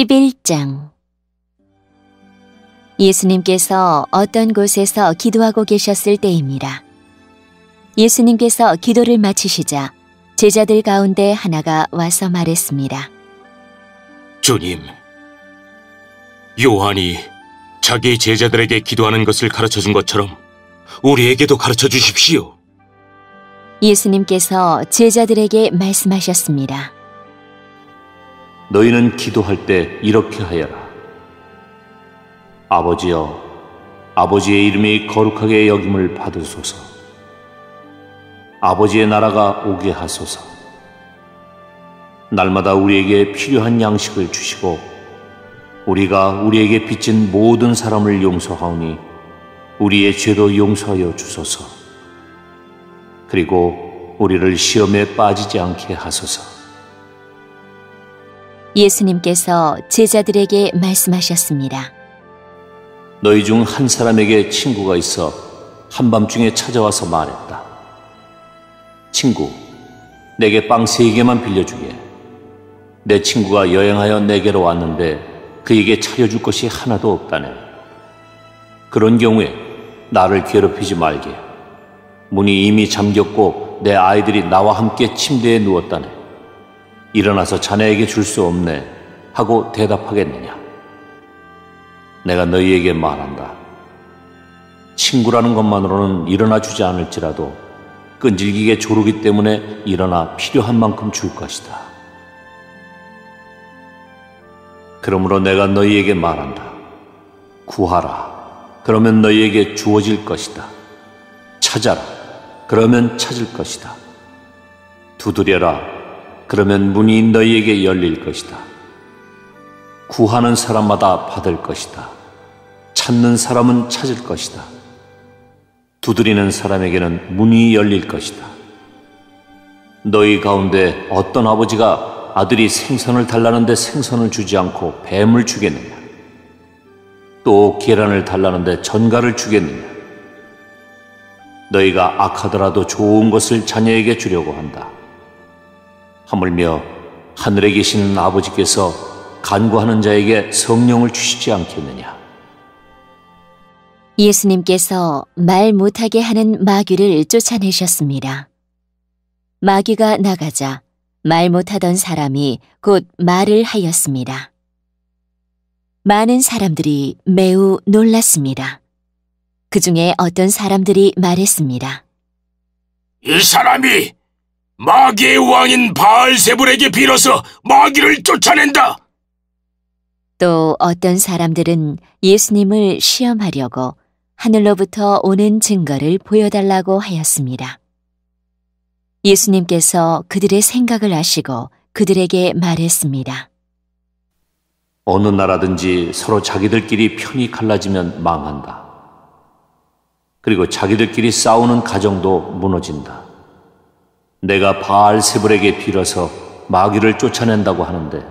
11장 예수님께서 어떤 곳에서 기도하고 계셨을 때입니다. 예수님께서 기도를 마치시자 제자들 가운데 하나가 와서 말했습니다. 주님, 요한이 자기 제자들에게 기도하는 것을 가르쳐 준 것처럼 우리에게도 가르쳐 주십시오. 예수님께서 제자들에게 말씀하셨습니다. 너희는 기도할 때 이렇게 하여라. 아버지여, 아버지의 이름이 거룩하게 여김을 받으소서. 아버지의 나라가 오게 하소서. 날마다 우리에게 필요한 양식을 주시고, 우리가 우리에게 빚진 모든 사람을 용서하오니, 우리의 죄도 용서하여 주소서. 그리고 우리를 시험에 빠지지 않게 하소서. 예수님께서 제자들에게 말씀하셨습니다. 너희 중 한 사람에게 친구가 있어 한밤중에 찾아와서 말했다. 친구, 내게 빵 세 개만 빌려주게. 내 친구가 여행하여 내게로 왔는데 그에게 차려줄 것이 하나도 없다네. 그런 경우에 나를 괴롭히지 말게. 문이 이미 잠겼고 내 아이들이 나와 함께 침대에 누웠다네. 일어나서 자네에게 줄 수 없네 하고 대답하겠느냐? 내가 너희에게 말한다. 친구라는 것만으로는 일어나 주지 않을지라도 끈질기게 조르기 때문에 일어나 필요한 만큼 줄 것이다. 그러므로 내가 너희에게 말한다. 구하라. 그러면 너희에게 주어질 것이다. 찾아라. 그러면 찾을 것이다. 두드려라. 그러면 문이 너희에게 열릴 것이다. 구하는 사람마다 받을 것이다. 찾는 사람은 찾을 것이다. 두드리는 사람에게는 문이 열릴 것이다. 너희 가운데 어떤 아버지가 아들이 생선을 달라는데 생선을 주지 않고 뱀을 주겠느냐? 또 계란을 달라는데 전갈을 주겠느냐? 너희가 악하더라도 좋은 것을 자녀에게 주려고 한다. 하물며 하늘에 계신 아버지께서 간구하는 자에게 성령을 주시지 않겠느냐. 예수님께서 말 못하게 하는 마귀를 쫓아내셨습니다. 마귀가 나가자 말 못하던 사람이 곧 말을 하였습니다. 많은 사람들이 매우 놀랐습니다. 그 중에 어떤 사람들이 말했습니다. 이 사람이 마귀의 왕인 바알세불에게 빌어서 마귀를 쫓아낸다. 또 어떤 사람들은 예수님을 시험하려고 하늘로부터 오는 증거를 보여달라고 하였습니다. 예수님께서 그들의 생각을 아시고 그들에게 말했습니다. 어느 나라든지 서로 자기들끼리 편이 갈라지면 망한다. 그리고 자기들끼리 싸우는 가정도 무너진다. 내가 바알세불에게 빌어서 마귀를 쫓아낸다고 하는데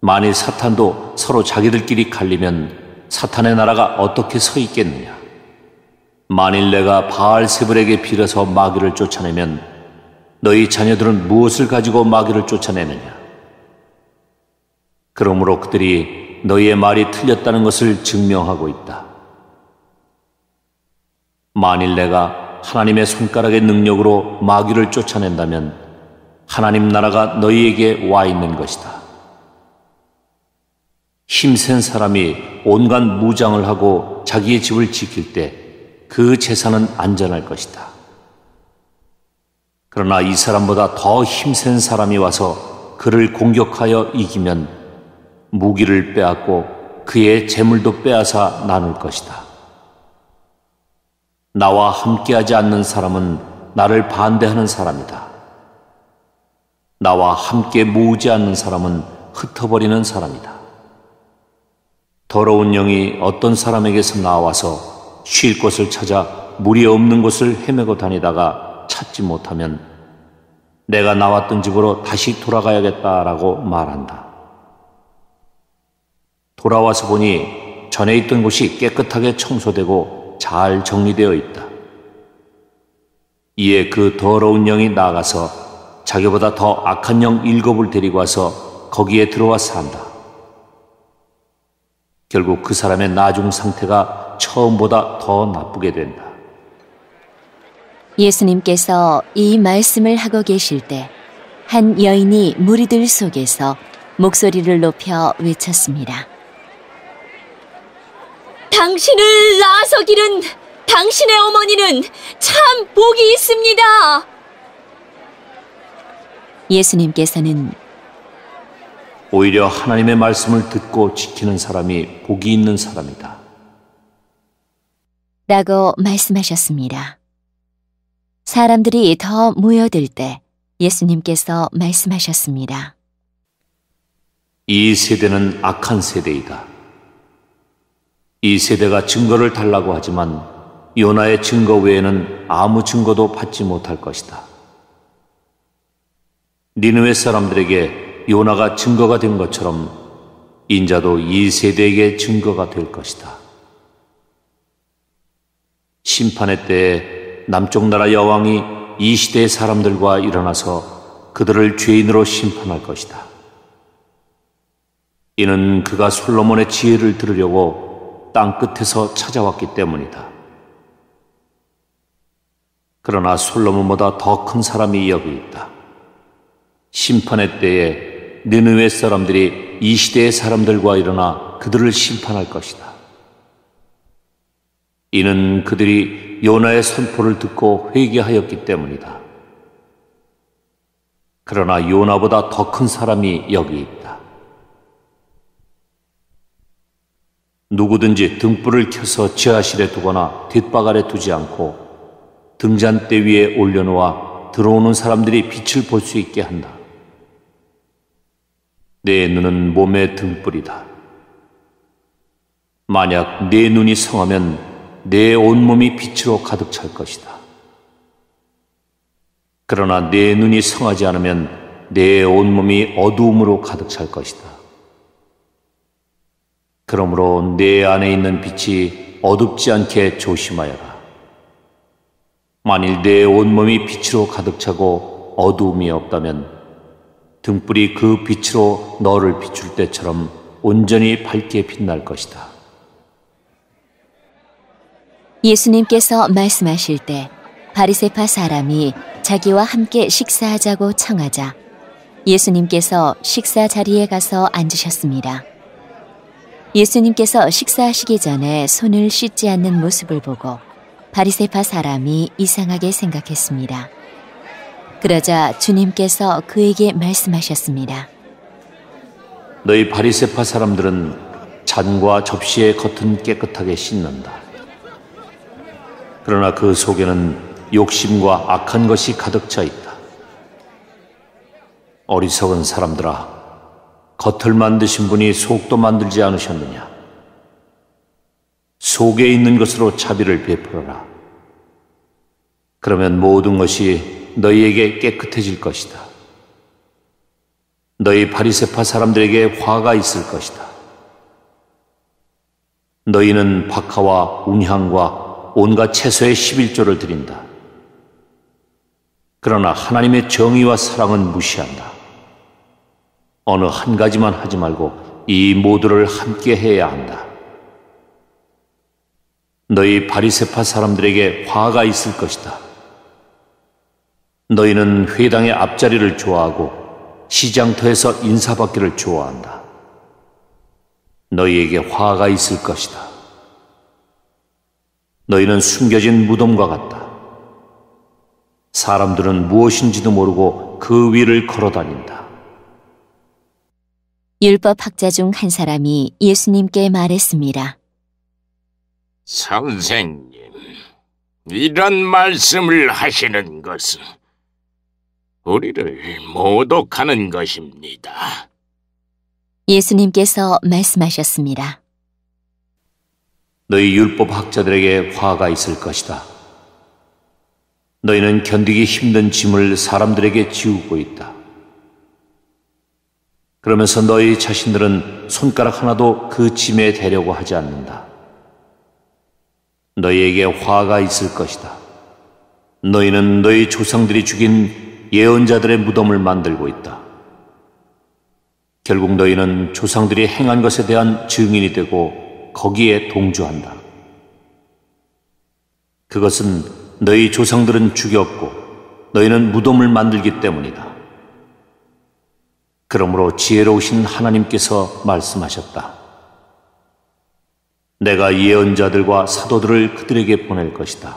만일 사탄도 서로 자기들끼리 갈리면 사탄의 나라가 어떻게 서 있겠느냐? 만일 내가 바알세불에게 빌어서 마귀를 쫓아내면 너희 자녀들은 무엇을 가지고 마귀를 쫓아내느냐? 그러므로 그들이 너희의 말이 틀렸다는 것을 증명하고 있다. 만일 내가 하나님의 손가락의 능력으로 마귀를 쫓아낸다면 하나님 나라가 너희에게 와 있는 것이다. 힘센 사람이 온갖 무장을 하고 자기의 집을 지킬 때 그 재산은 안전할 것이다. 그러나 이 사람보다 더 힘센 사람이 와서 그를 공격하여 이기면 무기를 빼앗고 그의 재물도 빼앗아 나눌 것이다. 나와 함께하지 않는 사람은 나를 반대하는 사람이다. 나와 함께 모으지 않는 사람은 흩어버리는 사람이다. 더러운 영이 어떤 사람에게서 나와서 쉴 곳을 찾아 물이 없는 곳을 헤매고 다니다가 찾지 못하면 내가 나왔던 집으로 다시 돌아가야겠다라고 말한다. 돌아와서 보니 전에 있던 곳이 깨끗하게 청소되고 잘 정리되어 있다. 이에 그 더러운 영이 나가서 자기보다 더 악한 영 일곱을 데리고 와서 거기에 들어와 산다. 결국 그 사람의 나중 상태가 처음보다 더 나쁘게 된다. 예수님께서 이 말씀을 하고 계실 때 한 여인이 무리들 속에서 목소리를 높여 외쳤습니다. 당신을 낳아서 기른 당신의 어머니는 참 복이 있습니다. 예수님께서는 오히려 하나님의 말씀을 듣고 지키는 사람이 복이 있는 사람이다. 라고 말씀하셨습니다. 사람들이 더 모여들 때 예수님께서 말씀하셨습니다. 이 세대는 악한 세대이다. 이 세대가 증거를 달라고 하지만 요나의 증거 외에는 아무 증거도 받지 못할 것이다. 니누의 사람들에게 요나가 증거가 된 것처럼 인자도 이 세대에게 증거가 될 것이다. 심판의 때에 남쪽 나라 여왕이 이 시대의 사람들과 일어나서 그들을 죄인으로 심판할 것이다. 이는 그가 솔로몬의 지혜를 들으려고 땅 끝에서 찾아왔기 때문이다. 그러나 솔로몬보다 더 큰 사람이 여기 있다. 심판의 때에 느느웨 사람들이 이 시대의 사람들과 일어나 그들을 심판할 것이다. 이는 그들이 요나의 선포를 듣고 회개하였기 때문이다. 그러나 요나보다 더 큰 사람이 여기 있다. 누구든지 등불을 켜서 지하실에 두거나 뒷바닥에 두지 않고 등잔대 위에 올려놓아 들어오는 사람들이 빛을 볼 수 있게 한다. 내 눈은 몸의 등불이다. 만약 내 눈이 성하면 내 온몸이 빛으로 가득 찰 것이다. 그러나 내 눈이 성하지 않으면 내 온몸이 어두움으로 가득 찰 것이다. 그러므로 내 안에 있는 빛이 어둡지 않게 조심하여라. 만일 내 온몸이 빛으로 가득 차고 어두움이 없다면 등불이 그 빛으로 너를 비출 때처럼 온전히 밝게 빛날 것이다. 예수님께서 말씀하실 때 바리세파 사람이 자기와 함께 식사하자고 청하자 예수님께서 식사 자리에 가서 앉으셨습니다. 예수님께서 식사하시기 전에 손을 씻지 않는 모습을 보고 바리세파 사람이 이상하게 생각했습니다. 그러자 주님께서 그에게 말씀하셨습니다. 너희 바리세파 사람들은 잔과 접시의 겉은 깨끗하게 씻는다. 그러나 그 속에는 욕심과 악한 것이 가득 차 있다. 어리석은 사람들아, 겉을 만드신 분이 속도 만들지 않으셨느냐? 속에 있는 것으로 자비를 베풀어라. 그러면 모든 것이 너희에게 깨끗해질 것이다. 너희 바리세파 사람들에게 화가 있을 것이다. 너희는 박하와 운향과 온갖 채소의 11조를 드린다. 그러나 하나님의 정의와 사랑은 무시한다. 어느 한 가지만 하지 말고 이 모두를 함께 해야 한다. 너희 바리세파 사람들에게 화가 있을 것이다. 너희는 회당의 앞자리를 좋아하고 시장터에서 인사받기를 좋아한다. 너희에게 화가 있을 것이다. 너희는 숨겨진 무덤과 같다. 사람들은 무엇인지도 모르고 그 위를 걸어다닌다. 율법학자 중 한 사람이 예수님께 말했습니다. 선생님, 이런 말씀을 하시는 것은 우리를 모독하는 것입니다. 예수님께서 말씀하셨습니다. 너희 율법학자들에게 화가 있을 것이다. 너희는 견디기 힘든 짐을 사람들에게 지우고 있다. 그러면서 너희 자신들은 손가락 하나도 그 짐에 대려고 하지 않는다. 너희에게 화가 있을 것이다. 너희는 너희 조상들이 죽인 예언자들의 무덤을 만들고 있다. 결국 너희는 조상들이 행한 것에 대한 증인이 되고 거기에 동조한다. 그것은 너희 조상들은 죽였고 너희는 무덤을 만들기 때문이다. 그러므로 지혜로우신 하나님께서 말씀하셨다. 내가 예언자들과 사도들을 그들에게 보낼 것이다.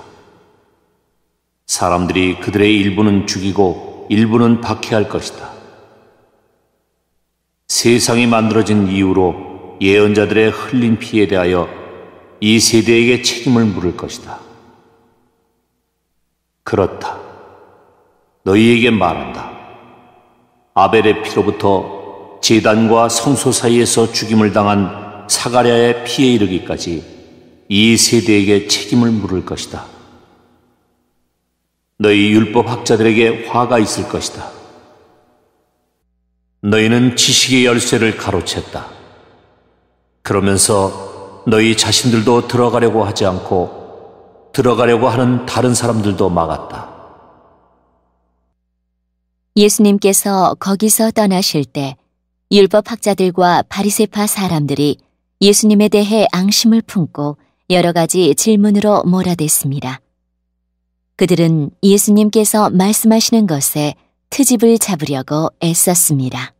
사람들이 그들의 일부는 죽이고 일부는 박해할 것이다. 세상이 만들어진 이후로 예언자들의 흘린 피에 대하여 이 세대에게 책임을 물을 것이다. 그렇다. 너희에게 말한다. 아벨의 피로부터 제단과 성소 사이에서 죽임을 당한 사가랴의 피에 이르기까지 이 세대에게 책임을 물을 것이다. 너희 율법 학자들에게 화가 있을 것이다. 너희는 지식의 열쇠를 가로챘다. 그러면서 너희 자신들도 들어가려고 하지 않고 들어가려고 하는 다른 사람들도 막았다. 예수님께서 거기서 떠나실 때 율법학자들과 바리새파 사람들이 예수님에 대해 앙심을 품고 여러 가지 질문으로 몰아댔습니다. 그들은 예수님께서 말씀하시는 것에 트집을 잡으려고 애썼습니다.